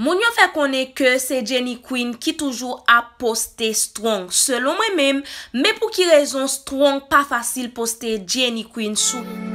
Moun yo fè konè ke se Jenny Quinn ki toujou a poste Strong. Selon mwen mèm, mè pou ki rezon Strong pa fasil poste Jenny Quinn sou...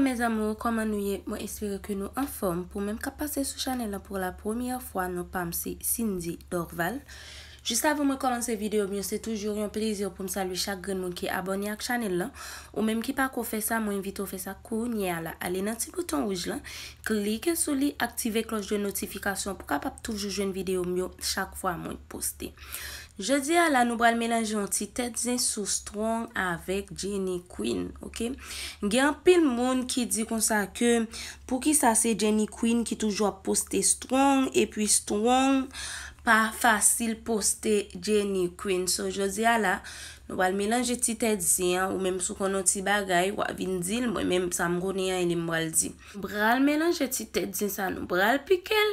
mèz amou, koman nou ye, mwen espere ke nou anforme pou mèm ka pase sou chanel pou la premiye fwa nou pamse Cindy Dorval Jist avon mwen komanse video mwen, se toujou yon prezi yo pou msalou chak gen mwen ki abonye ak chanel la. Ou menm ki pa kou fe sa, mwen vite ou fe sa kou nye ala. Ale nan ti kouton wouj la, klike sou li, aktive kloj de notifikasyon pou kapap toujou jwen video mwen chak fwa mwen poste. Je di ala nou bral menanj yon titetzen sou Strong avèk Jenny Quinn. Gen apil moun ki di kon sa ke pou ki sa se Jenny Quinn ki toujou ap poste Strong epi Strong. pa fasil poste Jenny Queen. So, Josiala, Nou bral melange ti tet zin an, ou menm sou konon ti bagay, ou avindil, mwen menm sa mroni an, ene mbral zin. Nou bral melange ti tet zin sa, nou bral pikel,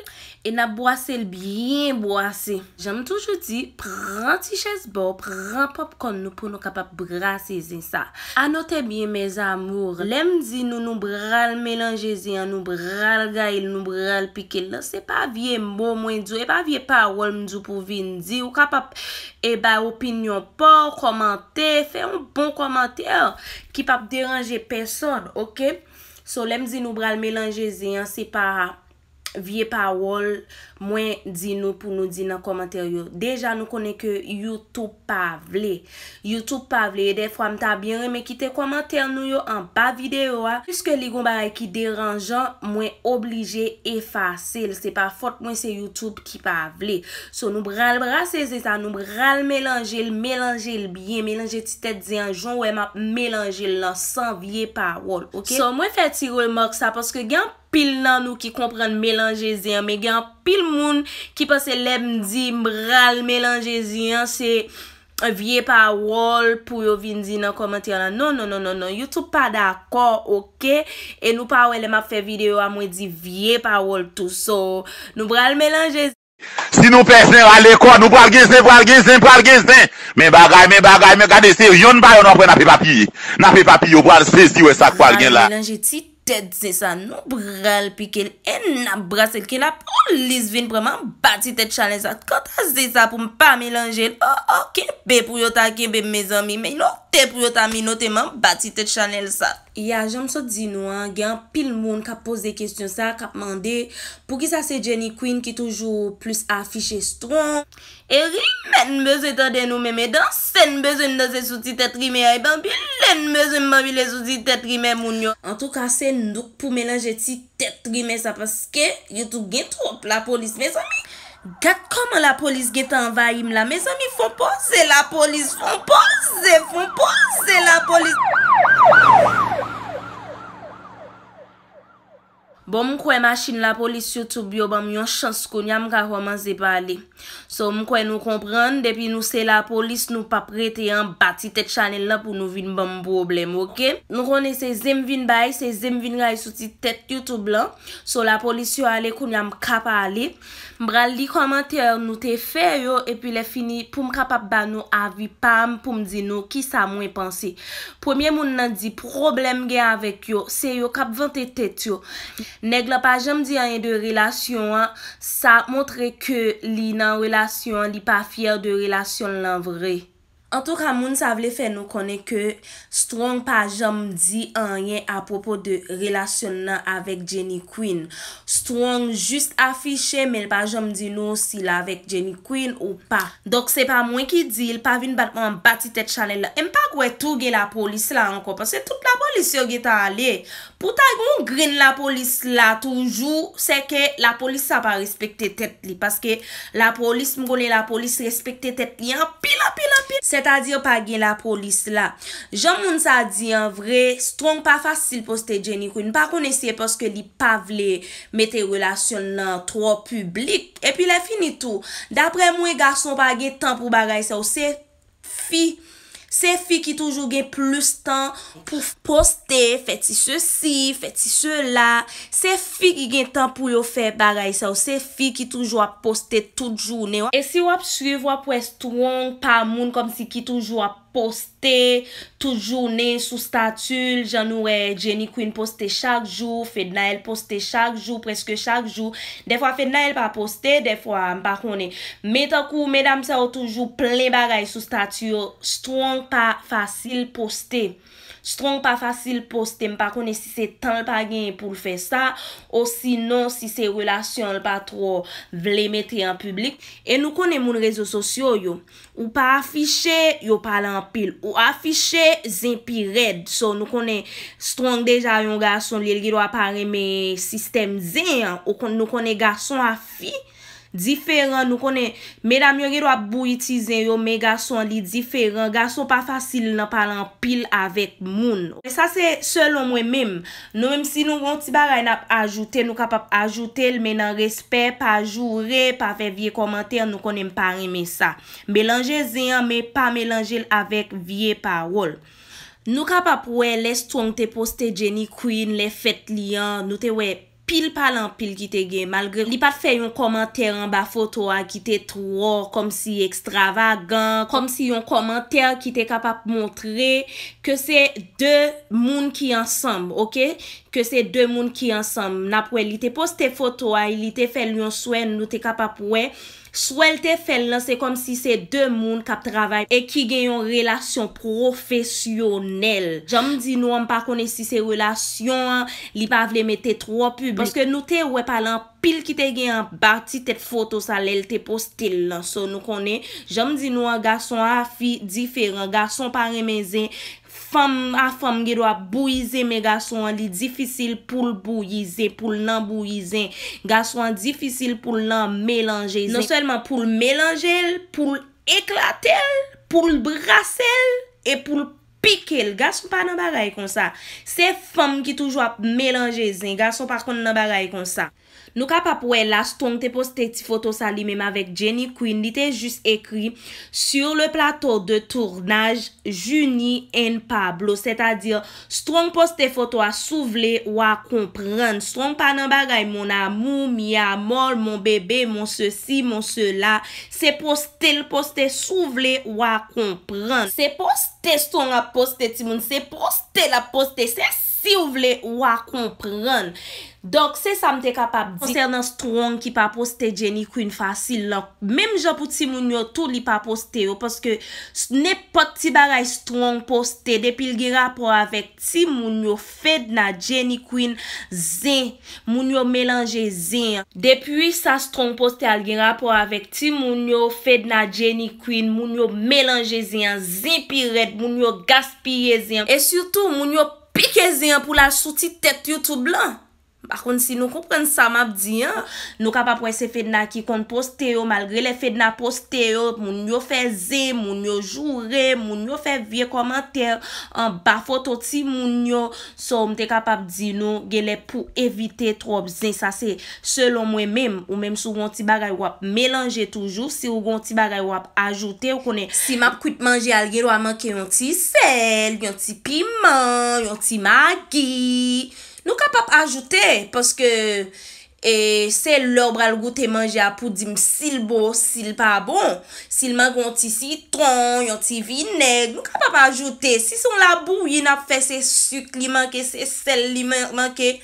ena boase l biyen boase. Jame toujou di, pran ti ches bo, pran pop kon nou pou nou kapap brase zin sa. Anote bien, mez amour, lem zin nou nou bral melange zin an, nou bral gay, nou bral pikel, se pa vie mbo mwen dyo, e pa vie pa wal mdyo pou vindi, ou kapap e ba opinyon po, koman. Fè un bon komantè, ki pa p deranje peson, ok? So lemzi nou bral melanjezi, ansi pa rap. vie pa wol, mwen di nou pou nou di nan komentaryo. Deja nou konen ke YouTube pa vle. YouTube pa vle, e de fwa mta bian reme ki te komentaryo nou yo an ba videyo a. Piske li goumbare ki deranjan, mwen oblije e fasil. Se pa fote mwen se YouTube ki pa vle. So nou bral braseze, sa nou bral melange, melange l biye, melange titet di anjou, mwen ap melange l la san vie pa wol. So mwen feti gwen mok sa, paske genm, pil nan nou ki kompren melanje ziyan, me gen pil moun ki pase lem di mbral melanje ziyan, se vie pa wol pou yo vindi nan komantiyon la. Non, non, non, non, non, you tou pa da akor, ok? E nou pa wèle ma fe video a mwen di vie pa wol tout so. Nou bral melanje ziyan. Si nou pesnen wale kon, nou bral gen zin, bral gen zin, bral gen zin. Men bagay, men bagay, men gade se, yon bayo nan pe papi, nan pe papi, yo bral se ziwe sa kwal gen la. Bral melanje tit. Ted se sa nou bral pi ke el enabras el ke la polis vin preman bati tet chanel sa. Kanta se sa pou m pa melanje oh, oh, el. Ok, be pou yo ta kem be me zan mi, me lo te pou yo ta mi note man bati tet chanel sa. Ya, jom so di nou an, gen pil moun kap pose de kestyon sa, kap mande, pou ki sa se Jenny Quinn ki toujou plus afishe stron. E rimen bez etan den ou men, men dan sen bez en dan se soti tet rime a, e ban bilen bez en ban bilen soti tet rime moun yo. En tou ka, sen nou pou menan jeti tet rime sa, paske, yotou gen trop la polis. Mes ami, gat koman la polis gen tan vayim la, mes ami, fon pose la polis, fon pose, fon pose la polis. Bon mwen kwen masin la polis YouTube yo banm yon chans konyam ka komanze pa li. So mwen kwen nou kompran depi nou se la polis nou pa prete yon bati tet chanel la pou nou vin banm problem. Ok? Nou konen se zem vin bay, se zem vin ray soti tet YouTube la. So la polis yo ale konyam ka pa li. Mwen kal li komantir nou te fe yo epi le fini pou m kapap ba nou avi pam pou m di nou ki sa mwen pensi. Premier moun nan di problem gen avek yo se yo kap vante tet yo. Neg la pa jem di anye de relasyon an, sa montre ke li nan relasyon an, li pa fyer de relasyon nan vre. an tou ka moun sa vle fe nou kone ke strong pa jom di anye apropo de relasyon nan avek Jenny Queen strong just afishe me l pa jom di nou si la avek Jenny Queen ou pa. Dok se pa mwen ki di l pa vin batman bati tet chanel la en pa gwe tou ge la polis la anko se tout la polis yo ge ta ale pou ta yon grin la polis la toujou se ke la polis sa pa respekte tet li la polis mgonen la polis respekte tet li an pil an pil an pil se ta dir pa gen la polis la. Jean Mounz a di an vre, strong pa fasil poste Jenny kwen, pa kone se poske li pa vle mete relasyon nan tro publik. E pi la finitou, dapre mwen garson pa gen tan pou bagay sa ou se, fi, Se fi ki toujou gen plus tan pou poste feti se si, feti se la. Se fi ki gen tan pou yo fe bagay sa ou. Se fi ki toujou ap poste tout jounen. E si wap suye wap wes tou wong pa moun kom si ki toujou ap poste. Poste, toujou ne sou statu, jan nou e Jenny Quinn poste chak jou, Fednail poste chak jou, preske chak jou. Defwa Fednail pa poste, defwa mpa kone. Meta kou, medam se ou toujou ple bagay sou statu yo, strouan pa fasil poste. Strong pa fasil poste, mpa kone si se tan lpa gen pou lfe sa, ou si non si se relasyon lpa tro vle metri an publik. E nou kone moun rezo sosyo yo, ou pa afishe yo palan pil, ou afishe zin pi red. So nou kone strong deja yon gason li elgido apare me sistem zin, ou nou kone gason afi. Diferen nou konen, mè dam yon ge do ap bou itizen yo mè gason li diferen, gason pa fasil nan palan pil avèk moun. Sa se selon mwen mèm, nou mèm si nou yon ti baray nan ajoute, nou kapap ajoute l men nan respè, pa joure, pa fè vie komantè, nou konen parime sa. Mèlange zè yon, mè pa mèlange l avèk vie parol. Nou kapap wè lè stwong te poste Jenny Queen, lè fèt li yon, nou te wè pas. pil palan pil ki te ge, malgre li pat fe yon komantèr an ba foto a ki te tro, kom si ekstravagan, kom si yon komantèr ki te kapap montre, ke se de moun ki ansam, ok? Ke se de moun ki ansam, napwe li te poste foto a, li te fel yon swen nou te kapap wè, Sou el te fel lan, se kom si se de moun kap travay E ki gen yon relasyon profesyonel Jom di nou an pa kone si se relasyon an Li pa vle met te tro publik Koske nou te we palan pil ki te gen an Bati te foto sa lel te postil lan So nou kone, jom di nou an Garson afi diferan, garson paremenzen Fem a fem ge do ap bouyize, me gason an li difisil pou l bouyize, pou l nan bouyize, gason an difisil pou l nan melanjeze. Non, non selman pou l melanjez, pou l eklatel, pou l brasel, e pou l pikez, gason pa nan bagay kon sa. Se fem ki toujwa ap melanjeze, gason par kon nan bagay kon sa. Nou ka pa pou el la, strong te poste ti foto sa li mem avèk Jenny Quinn, li te jus ekri sur le plato de tournage Juni & Pablo. Se ta dir, strong poste ti foto a souvle ou a kompren. Strong pa nan bagay, moun amou, mi a mol, moun bebe, moun se si, moun se la, se poste l poste souvle ou a kompren. Se poste strong a poste ti moun, se poste l a poste, se souvle ou a kompren. Dok se sa mte kapap di koncernan strong ki pa poste Jenny Quinn fasil lak. Mem jopou ti moun yo tou li pa poste yo. Paske ne pot ti baray strong poste depil ge rapor avek ti moun yo fed na Jenny Quinn zin. Moun yo melanje zin. Depil sa strong poste alge rapor avek ti moun yo fed na Jenny Quinn moun yo melanje zin. Zin pi red moun yo gas pi ye zin. E sirtou moun yo pike zin pou la suti tet YouTube lan. Akon si nou kompren sa map di an, nou kapap wese fedna ki kont poste yo, malgre le fedna poste yo, moun yo fe ze, moun yo jure, moun yo fe vie komenter, an bafot oti moun yo, so mte kapap di nou ge le pou evite trop zen. Sa se, selon mwen mem, ou mem sou gonti bagay wap melanje toujou, si ou gonti bagay wap ajoute, ou konen si map kout manje alge lo a manke yon ti sel, yon ti piman, yon ti magi... Nou kap ap ajoute, paske e, se lor bral go te manje apou di m sil bo, sil pa bon, sil man kon ti si tron, yon ti vineg, nou kap ap ajoute, si son la bou, yon ap fese suk li manke, se sel li manke,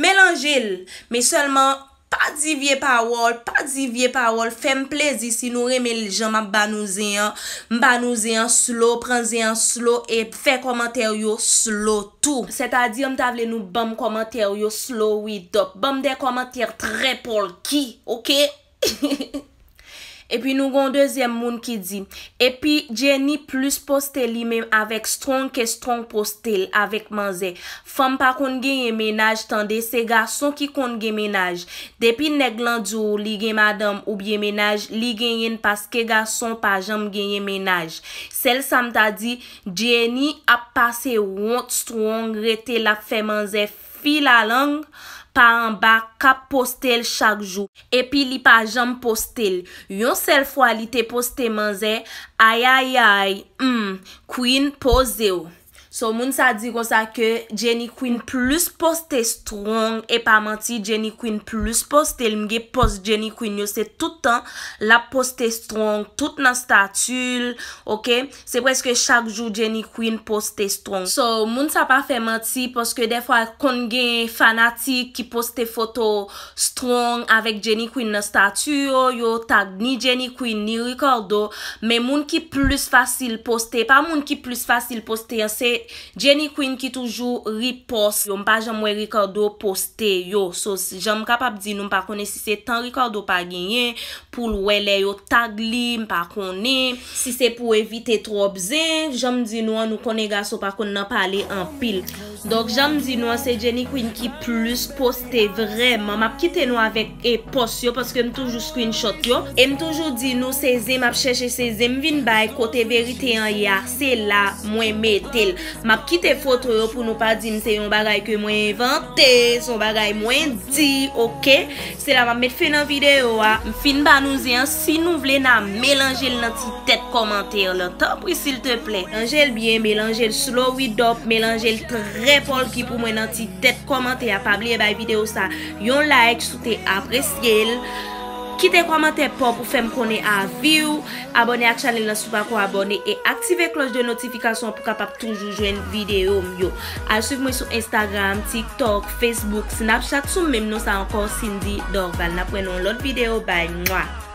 melange l, me seulement, pa divye pa wol, pa divye pa wol, fem plezi si nou reme le jaman banouze yon, banouze yon slo, prenze yon slo, ep fe komantè yo slo tou. Se ta di yon ta vle nou bom komantè yo slo widop, bom de komantè trepol ki, ok? Epi nou gon dezyem moun ki di, epi Jenny plus postel li men avek strong ke strong postel avek manze. Fem pa kon genye menaj tan de se gason ki kon genye menaj. Depi neg lan djou li genye madam ou biye menaj, li genyen paske gason pa jam genye menaj. Sel sa mta di, Jenny ap pase wonk strong rete la fe manzef. Fi la lang pa an bak kap postel chak jou. Epi li pa jom postel. Yon sel fwa li te posteman zè. Ayayay, m, hmm, kwen poze ou. So moun sa di ko sa ke Jenny Quinn plus poste strong E pa manti Jenny Quinn plus poste El mge poste Jenny Quinn yo Se tout an la poste strong Tout nan statu Ok? Se preske chak jou Jenny Quinn poste strong So moun sa pa fe manti Poske defwa kon gen fanatik Ki poste foto strong Avèk Jenny Quinn nan statu yo Yo tak ni Jenny Quinn ni Ricardo Men moun ki plus fasil poste Pa moun ki plus fasil poste Se moun ki plus fasil poste Jenny Quinn ki toujou ripos Yo mpa janmwe Ricardo poste yo So janm kapap di nou mpa kone Si se tan Ricardo pa genyen Poul wele yo tagli mpa kone Si se pou evite trobze Janm di nou an nou kone gaso Pakon nan pale an pil Dok janm di nou an se Jenny Quinn ki plus Poste vreman Mpap kite nou avèk e pos yo Paskè m toujou screenshot yo M toujou di nou se zem ap chèche se zem Vin bay kote verite an ya Se la mwen metel M ap kite fote yo pou nou pa din se yon bagay ke mwen vante, son bagay mwen di, okey? Se la m ap met fe nan videyo a, m fin banouze an, si nou vle nan melange l nan ti tet komante yon lan, tapoui sil te ple. Melange l byen, melange l slo widop, melange l tre pol ki pou mwen nan ti tet komante. A pablie bay videyo sa, yon like, sou te apresye l. Kite kwa mater pop ou fem kone a view. Abone ak chanel la sou pa kwa abone. E aktive kloj de notifikasyon pou kapap toujou jwen videyo myo. A souf mwen sou Instagram, TikTok, Facebook, Snapchat. Sou mwen nou sa ankon Cindy Dorval. Na pwenon lout videyo. Bye.